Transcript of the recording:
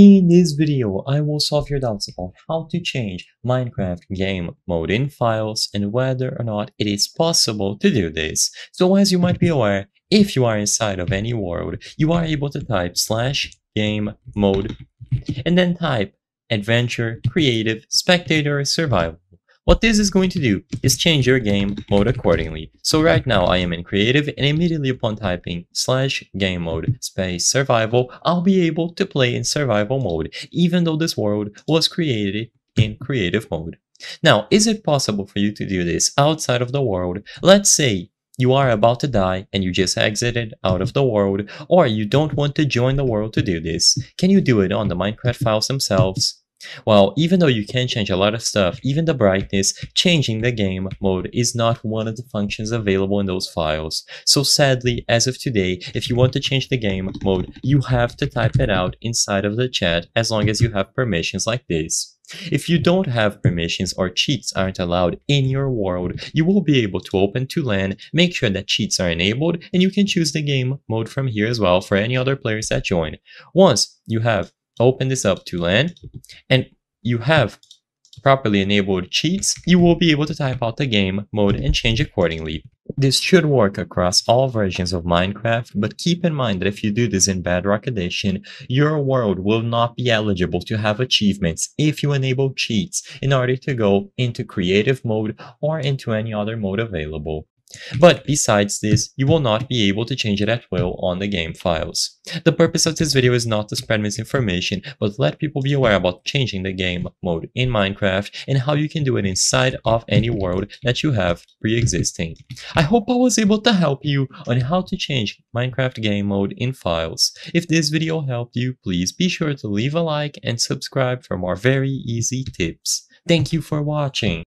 In this video, I will solve your doubts about how to change Minecraft game mode in files and whether or not it is possible to do this. So as you might be aware, if you are inside of any world, you are able to type slash game mode and then type adventure, creative, spectator, survival. What this is going to do is change your game mode accordingly. So right now I am in creative and immediately upon typing slash game mode space survival, I'll be able to play in survival mode even though this world was created in creative mode. Now, is it possible for you to do this outside of the world? Let's say you are about to die and you just exited out of the world or you don't want to join the world to do this. Can you do it on the Minecraft files themselves? Well, even though you can change a lot of stuff, even the brightness, changing the game mode is not one of the functions available in those files. So sadly, as of today, if you want to change the game mode, you have to type it out inside of the chat as long as you have permissions like this. If you don't have permissions or cheats aren't allowed in your world, you will be able to open Tulan, make sure that cheats are enabled, and you can choose the game mode from here as well for any other players that join. Once you have open this up to LAN and you have properly enabled cheats, you will be able to type out the game mode and change accordingly. This should work across all versions of Minecraft, but keep in mind that if you do this in Bedrock Edition, your world will not be eligible to have achievements if you enable cheats in order to go into creative mode or into any other mode available. But besides this, you will not be able to change it at will on the game files. The purpose of this video is not to spread misinformation, but let people be aware about changing the game mode in Minecraft and how you can do it inside of any world that you have pre-existing. I hope I was able to help you on how to change Minecraft game mode in files. If this video helped you, please be sure to leave a like and subscribe for more very easy tips. Thank you for watching!